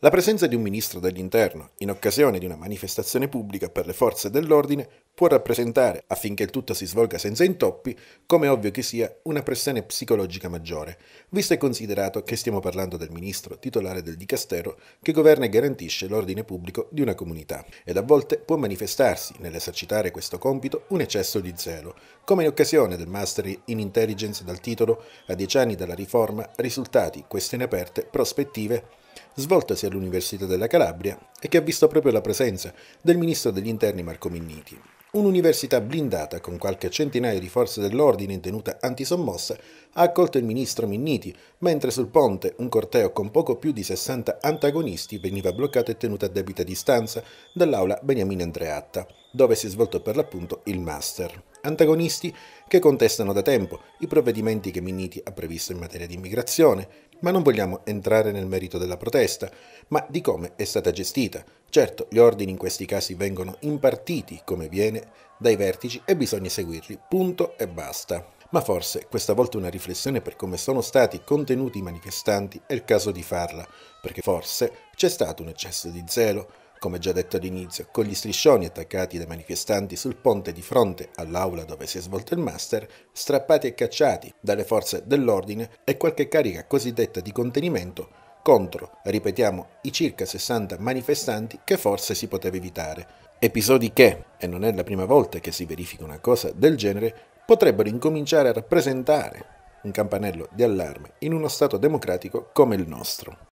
La presenza di un ministro dell'interno in occasione di una manifestazione pubblica per le forze dell'ordine può rappresentare, affinché il tutto si svolga senza intoppi, come ovvio che sia, una pressione psicologica maggiore, visto e considerato che stiamo parlando del ministro titolare del dicastero che governa e garantisce l'ordine pubblico di una comunità, ed a volte può manifestarsi nell'esercitare questo compito un eccesso di zelo, come in occasione del Master in Intelligence dal titolo A dieci anni dalla riforma risultati, questioni aperte, prospettive svoltasi all'Università della Calabria e che ha visto proprio la presenza del ministro degli interni Marco Minniti. Un'università blindata con qualche centinaio di forze dell'ordine in tenuta antisommossa ha accolto il ministro Minniti, mentre sul ponte un corteo con poco più di 60 antagonisti veniva bloccato e tenuto a debita distanza dall'aula Beniamino Andreatta, dove si è svolto per l'appunto il master antagonisti che contestano da tempo i provvedimenti che Minniti ha previsto in materia di immigrazione, ma non vogliamo entrare nel merito della protesta, ma di come è stata gestita. Certo, gli ordini in questi casi vengono impartiti, come viene, dai vertici e bisogna seguirli, punto e basta. Ma forse questa volta una riflessione per come sono stati contenuti i manifestanti è il caso di farla, perché forse c'è stato un eccesso di zelo, come già detto all'inizio, con gli striscioni attaccati dai manifestanti sul ponte di fronte all'aula dove si è svolto il master, strappati e cacciati dalle forze dell'ordine e qualche carica cosiddetta di contenimento contro, ripetiamo, i circa 60 manifestanti che forse si poteva evitare. Episodi che, e non è la prima volta che si verifica una cosa del genere, potrebbero incominciare a rappresentare un campanello di allarme in uno Stato democratico come il nostro.